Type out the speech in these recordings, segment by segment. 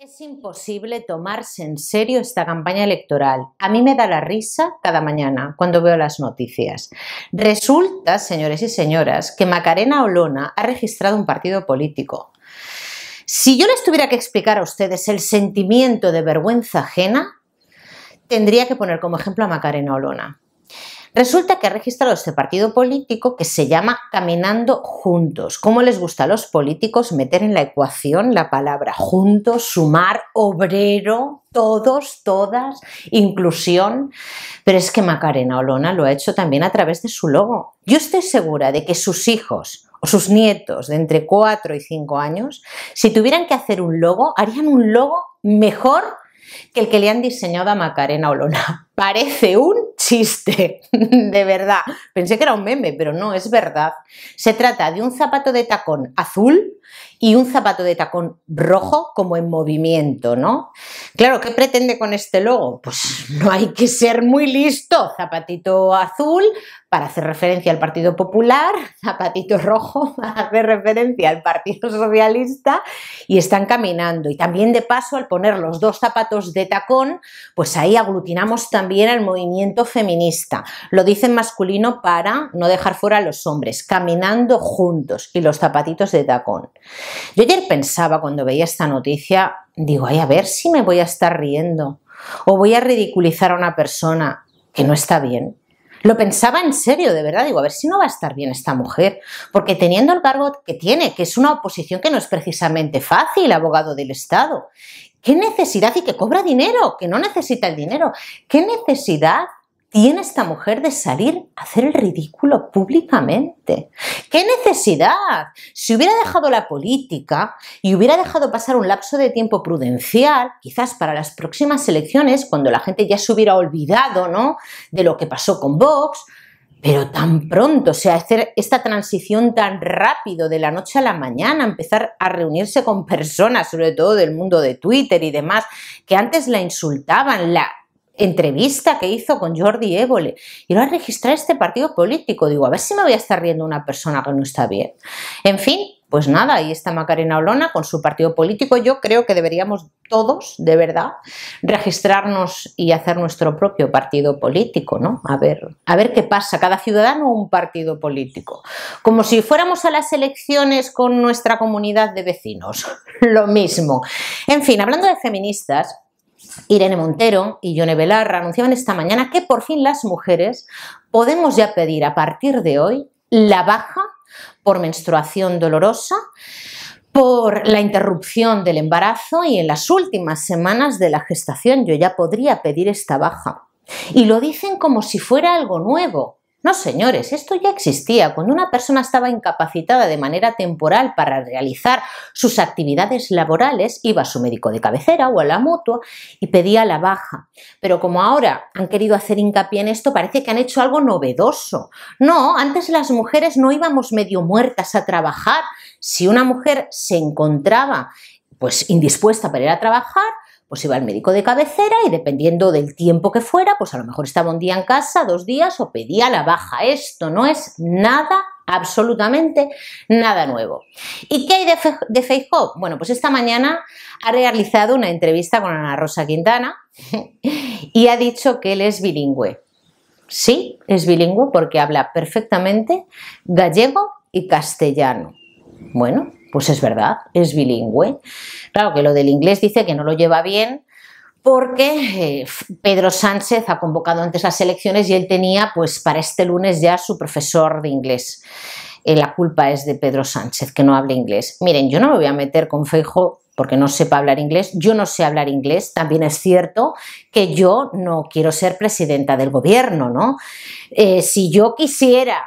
Es imposible tomarse en serio esta campaña electoral. A mí me da la risa cada mañana cuando veo las noticias. Resulta, señores y señoras, que Macarena Olona ha registrado un partido político. Si yo les tuviera que explicar a ustedes el sentimiento de vergüenza ajena, tendría que poner como ejemplo a Macarena Olona. Resulta que ha registrado este partido político que se llama Caminando Juntos. ¿Cómo les gusta a los políticos meter en la ecuación la palabra juntos, sumar, obrero, todos, todas, inclusión. Pero es que Macarena Olona lo ha hecho también a través de su logo. Yo estoy segura de que sus hijos o sus nietos de entre 4 y 5 años, si tuvieran que hacer un logo, harían un logo mejor que el que le han diseñado a Macarena Olona. Parece un existe, de verdad. Pensé que era un meme, pero no, es verdad. Se trata de un zapato de tacón azul y un zapato de tacón rojo como en movimiento, ¿no? Claro, ¿qué pretende con este logo? Pues no hay que ser muy listo, zapatito azul, para hacer referencia al Partido Popular, Zapatito Rojo para hacer referencia al Partido Socialista y están caminando. Y también de paso, al poner los dos zapatos de tacón, pues ahí aglutinamos también al movimiento feminista. Lo dicen masculino para no dejar fuera a los hombres, caminando juntos y los zapatitos de tacón. Yo ayer pensaba cuando veía esta noticia, digo, ay, a ver si me voy a estar riendo o voy a ridiculizar a una persona que no está bien. Lo pensaba en serio, de verdad, digo, a ver si no va a estar bien esta mujer, porque teniendo el cargo que tiene, que es una oposición que no es precisamente fácil, abogado del Estado, ¿qué necesidad y que cobra dinero, que no necesita el dinero? ¿Qué necesidad tiene esta mujer de salir a hacer el ridículo públicamente? ¿Qué necesidad? Si hubiera dejado la política y hubiera dejado pasar un lapso de tiempo prudencial, quizás para las próximas elecciones, cuando la gente ya se hubiera olvidado ¿no? de lo que pasó con Vox, pero tan pronto, o sea, hacer esta transición tan rápido de la noche a la mañana, empezar a reunirse con personas, sobre todo del mundo de Twitter y demás, que antes la insultaban, la entrevista que hizo con Jordi Évole. Y lo a registrar este partido político. Digo, a ver si me voy a estar riendo una persona que no está bien. En fin, pues nada, ahí está Macarena Olona con su partido político. Yo creo que deberíamos todos, de verdad, registrarnos y hacer nuestro propio partido político, ¿no? A ver, a ver qué pasa, cada ciudadano un partido político. Como si fuéramos a las elecciones con nuestra comunidad de vecinos. Lo mismo. En fin, hablando de feministas, Irene Montero y Yone Belarra anunciaban esta mañana que por fin las mujeres podemos ya pedir a partir de hoy la baja por menstruación dolorosa, por la interrupción del embarazo y en las últimas semanas de la gestación yo ya podría pedir esta baja. Y lo dicen como si fuera algo nuevo, no, señores, esto ya existía. Cuando una persona estaba incapacitada de manera temporal para realizar sus actividades laborales, iba a su médico de cabecera o a la mutua y pedía la baja. Pero como ahora han querido hacer hincapié en esto, parece que han hecho algo novedoso. No, antes las mujeres no íbamos medio muertas a trabajar. Si una mujer se encontraba pues indispuesta para ir a trabajar, pues iba al médico de cabecera y dependiendo del tiempo que fuera, pues a lo mejor estaba un día en casa, dos días o pedía la baja. Esto no es nada absolutamente nada nuevo. ¿Y qué hay de, Facebook? Bueno, pues esta mañana ha realizado una entrevista con Ana Rosa Quintana y ha dicho que él es bilingüe. Sí, es bilingüe porque habla perfectamente gallego y castellano. Bueno, pues es verdad, es bilingüe. Claro que lo del inglés dice que no lo lleva bien porque eh, Pedro Sánchez ha convocado antes las elecciones y él tenía pues para este lunes ya su profesor de inglés. Eh, la culpa es de Pedro Sánchez, que no habla inglés. Miren, yo no me voy a meter con Feijo porque no sepa hablar inglés, yo no sé hablar inglés, también es cierto que yo no quiero ser presidenta del gobierno, ¿no? Eh, si yo quisiera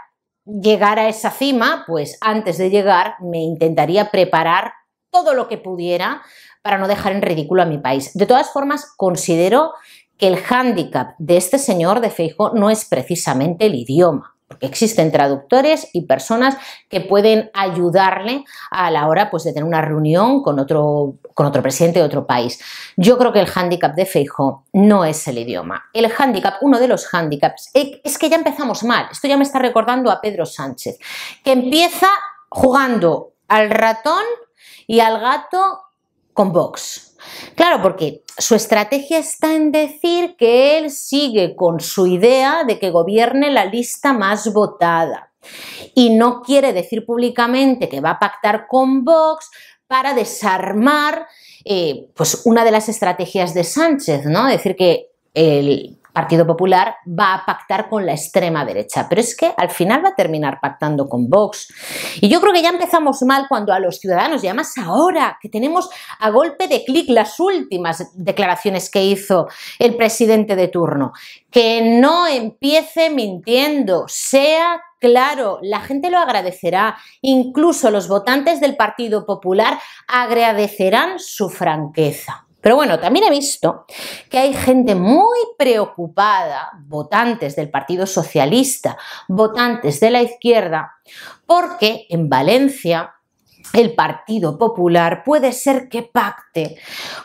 llegar a esa cima, pues antes de llegar me intentaría preparar todo lo que pudiera para no dejar en ridículo a mi país. De todas formas, considero que el hándicap de este señor de Feijo no es precisamente el idioma. Existen traductores y personas que pueden ayudarle a la hora pues, de tener una reunión con otro, presidente de otro país. Yo creo que el hándicap de Feijo no es el idioma. El hándicap, uno de los hándicaps, eh, es que ya empezamos mal. Esto ya me está recordando a Pedro Sánchez, que empieza jugando al ratón y al gato con Box. Claro, porque su estrategia está en decir que él sigue con su idea de que gobierne la lista más votada y no quiere decir públicamente que va a pactar con Vox para desarmar eh, pues una de las estrategias de Sánchez, ¿no? decir que el Partido Popular va a pactar con la extrema derecha, pero es que al final va a terminar pactando con Vox. Y yo creo que ya empezamos mal cuando a los ciudadanos, y además ahora que tenemos a golpe de clic las últimas declaraciones que hizo el presidente de turno, que no empiece mintiendo, sea Claro, la gente lo agradecerá. Incluso los votantes del Partido Popular agradecerán su franqueza. Pero bueno, también he visto que hay gente muy preocupada, votantes del Partido Socialista, votantes de la izquierda, porque en Valencia el Partido Popular puede ser que pacte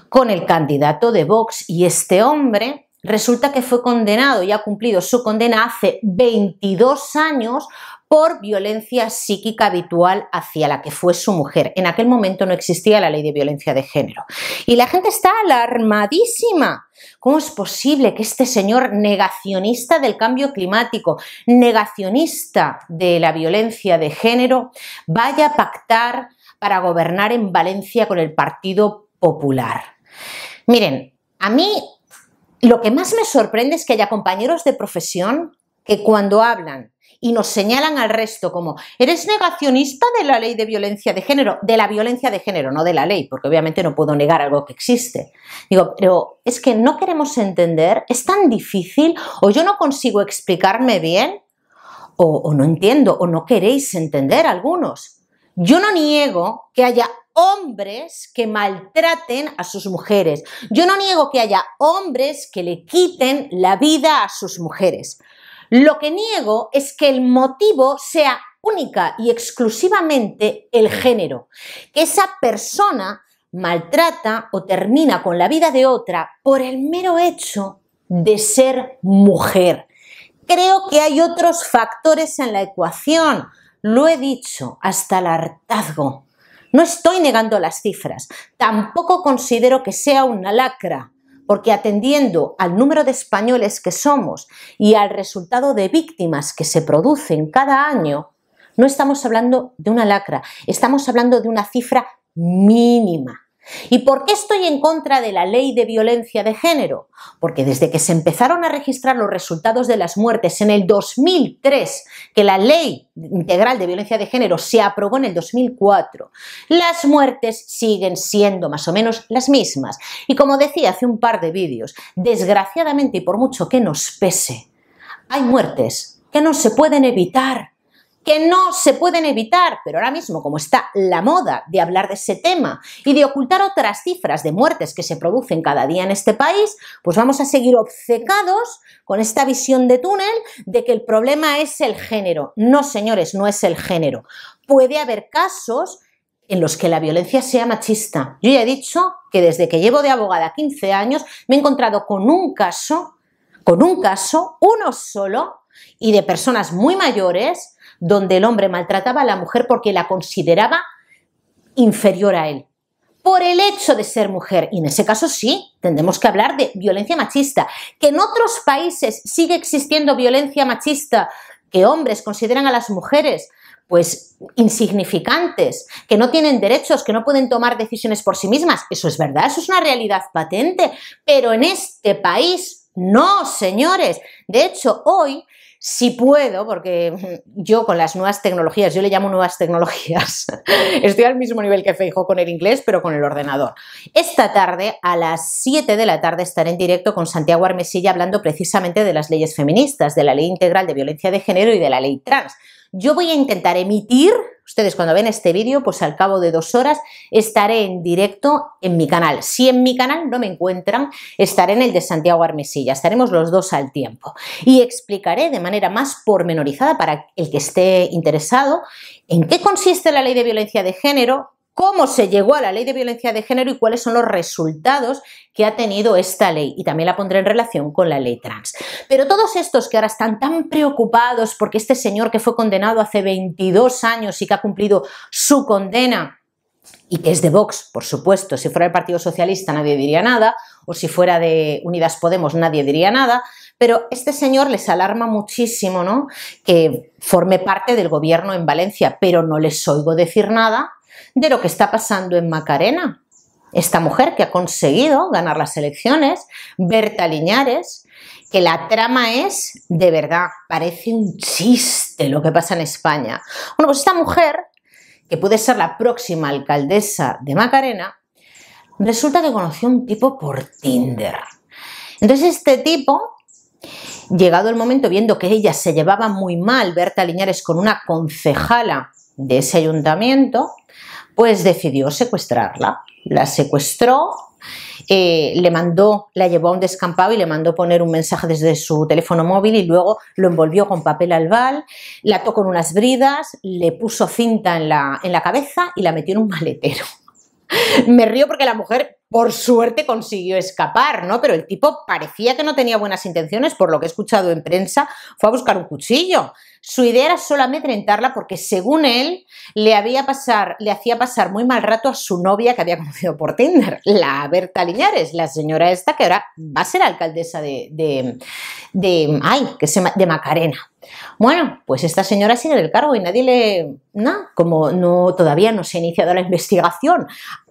con el candidato de Vox y este hombre resulta que fue condenado y ha cumplido su condena hace 22 años por violencia psíquica habitual hacia la que fue su mujer. En aquel momento no existía la ley de violencia de género. Y la gente está alarmadísima. ¿Cómo es posible que este señor negacionista del cambio climático, negacionista de la violencia de género, vaya a pactar para gobernar en Valencia con el Partido Popular? Miren, a mí lo que más me sorprende es que haya compañeros de profesión que cuando hablan y nos señalan al resto como, eres negacionista de la ley de violencia de género, de la violencia de género, no de la ley, porque obviamente no puedo negar algo que existe. Digo, pero es que no queremos entender, es tan difícil, o yo no consigo explicarme bien, o, no entiendo, o no queréis entender algunos. Yo no niego que haya hombres que maltraten a sus mujeres. Yo no niego que haya hombres que le quiten la vida a sus mujeres. Lo que niego es que el motivo sea única y exclusivamente el género, que esa persona maltrata o termina con la vida de otra por el mero hecho de ser mujer. Creo que hay otros factores en la ecuación, lo he dicho hasta el hartazgo. No estoy negando las cifras, tampoco considero que sea una lacra, porque atendiendo al número de españoles que somos y al resultado de víctimas que se producen cada año, no estamos hablando de una lacra, estamos hablando de una cifra mínima. ¿Y por qué estoy en contra de la ley de violencia de género? Porque desde que se empezaron a registrar los resultados de las muertes en el 2003, que la ley integral de violencia de género se aprobó en el 2004, las muertes siguen siendo más o menos las mismas. Y como decía hace un par de vídeos, desgraciadamente y por mucho que nos pese, hay muertes que no se pueden evitar que no se pueden evitar, pero ahora mismo como está la moda de hablar de ese tema y de ocultar otras cifras de muertes que se producen cada día en este país, pues vamos a seguir obcecados con esta visión de túnel de que el problema es el género. No, señores, no es el género. Puede haber casos en los que la violencia sea machista. Yo ya he dicho que desde que llevo de abogada 15 años me he encontrado con un caso, con un caso, uno solo, y de personas muy mayores donde el hombre maltrataba a la mujer porque la consideraba inferior a él, por el hecho de ser mujer. Y en ese caso sí, tendremos que hablar de violencia machista, que en otros países sigue existiendo violencia machista que hombres consideran a las mujeres pues insignificantes, que no tienen derechos, que no pueden tomar decisiones por sí mismas. Eso es verdad, eso es una realidad patente, pero en este país no, señores. De hecho, hoy si puedo, porque yo con las nuevas tecnologías, yo le llamo nuevas tecnologías, estoy al mismo nivel que Feijo con el inglés, pero con el ordenador. Esta tarde, a las 7 de la tarde, estaré en directo con Santiago Armesilla hablando precisamente de las leyes feministas, de la ley integral de violencia de género y de la ley trans. Yo voy a intentar emitir, ustedes cuando ven este vídeo, pues al cabo de dos horas estaré en directo en mi canal. Si en mi canal no me encuentran, estaré en el de Santiago Armesilla, estaremos los dos al tiempo. Y explicaré de manera más pormenorizada para el que esté interesado en qué consiste la ley de violencia de género, cómo se llegó a la ley de violencia de género y cuáles son los resultados que ha tenido esta ley. Y también la pondré en relación con la ley trans. Pero todos estos que ahora están tan preocupados porque este señor que fue condenado hace 22 años y que ha cumplido su condena y que es de Vox, por supuesto, si fuera del Partido Socialista nadie diría nada, o si fuera de Unidas Podemos nadie diría nada, pero este señor les alarma muchísimo, ¿no? Que forme parte del gobierno en Valencia, pero no les oigo decir nada de lo que está pasando en Macarena. Esta mujer que ha conseguido ganar las elecciones, Berta Liñares, que la trama es de verdad, parece un chiste lo que pasa en España. Bueno, pues esta mujer, que puede ser la próxima alcaldesa de Macarena, resulta que conoció un tipo por Tinder. Entonces este tipo Llegado el momento, viendo que ella se llevaba muy mal, Berta Liñares, con una concejala de ese ayuntamiento, pues decidió secuestrarla. La secuestró, eh, le mandó, la llevó a un descampado y le mandó poner un mensaje desde su teléfono móvil y luego lo envolvió con papel albal, la ató con unas bridas, le puso cinta en la, en la cabeza y la metió en un maletero. Me río porque la mujer por suerte consiguió escapar, ¿no? Pero el tipo parecía que no tenía buenas intenciones, por lo que he escuchado en prensa, fue a buscar un cuchillo. Su idea era solamente amedrentarla porque, según él, le, había pasar, le hacía pasar muy mal rato a su novia que había conocido por Tinder, la Berta Liñares, la señora esta que ahora va a ser alcaldesa de, de, de ay, que se, de Macarena. Bueno, pues esta señora sigue en el cargo y nadie le... no como no, todavía no se ha iniciado la investigación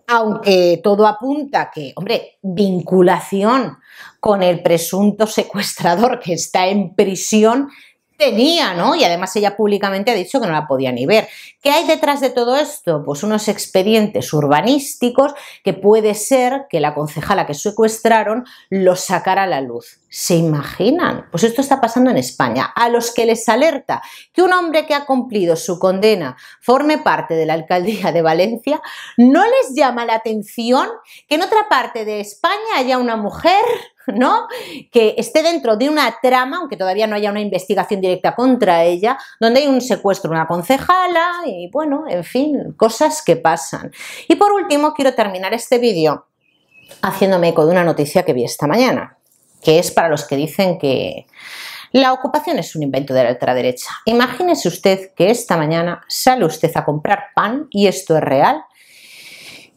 aunque todo apunta que, hombre, vinculación con el presunto secuestrador que está en prisión tenía, ¿no? Y además ella públicamente ha dicho que no la podía ni ver. ¿Qué hay detrás de todo esto? Pues unos expedientes urbanísticos que puede ser que la concejala que secuestraron los sacara a la luz. ¿Se imaginan? Pues esto está pasando en España. A los que les alerta que un hombre que ha cumplido su condena forme parte de la alcaldía de Valencia, ¿no les llama la atención que en otra parte de España haya una mujer ¿no? Que esté dentro de una trama, aunque todavía no haya una investigación directa contra ella, donde hay un secuestro, de una concejala y bueno, en fin, cosas que pasan. Y por último, quiero terminar este vídeo haciéndome eco de una noticia que vi esta mañana que es para los que dicen que la ocupación es un invento de la ultraderecha. Imagínese usted que esta mañana sale usted a comprar pan, y esto es real,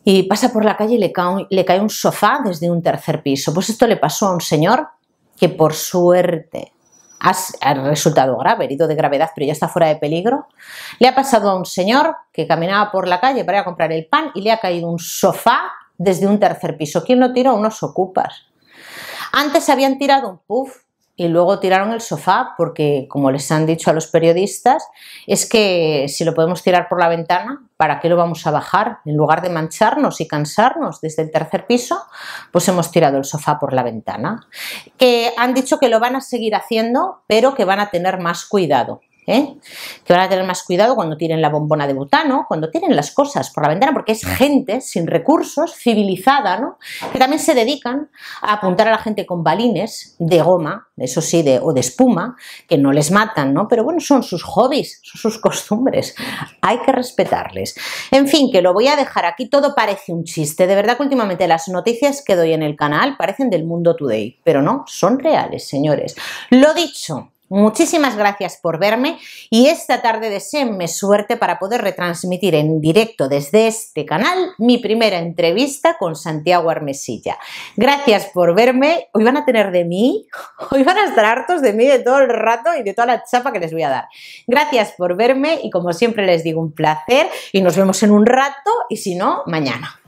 y pasa por la calle y le cae, un sofá desde un tercer piso. Pues esto le pasó a un señor que por suerte ha resultado grave, herido de gravedad, pero ya está fuera de peligro. Le ha pasado a un señor que caminaba por la calle para ir a comprar el pan y le ha caído un sofá desde un tercer piso. ¿Quién lo tiró? Unos ocupas. Antes habían tirado un puff y luego tiraron el sofá porque, como les han dicho a los periodistas, es que si lo podemos tirar por la ventana, ¿para qué lo vamos a bajar? En lugar de mancharnos y cansarnos desde el tercer piso, pues hemos tirado el sofá por la ventana. Que han dicho que lo van a seguir haciendo, pero que van a tener más cuidado. ¿eh? que van a tener más cuidado cuando tiren la bombona de butano, cuando tiren las cosas por la ventana, porque es gente sin recursos, civilizada, ¿no? que también se dedican a apuntar a la gente con balines de goma, eso sí, o de espuma, que no les matan, ¿no? pero bueno, son sus hobbies, son sus costumbres, hay que respetarles. En fin, que lo voy a dejar aquí, todo parece un chiste, de verdad que últimamente las noticias que doy en el canal parecen del mundo today, pero no, son reales, señores. Lo dicho, Muchísimas gracias por verme y esta tarde deseenme suerte para poder retransmitir en directo desde este canal mi primera entrevista con Santiago Armesilla. Gracias por verme. Hoy van a tener de mí, hoy van a estar hartos de mí de todo el rato y de toda la chapa que les voy a dar. Gracias por verme y como siempre les digo un placer y nos vemos en un rato y si no, mañana.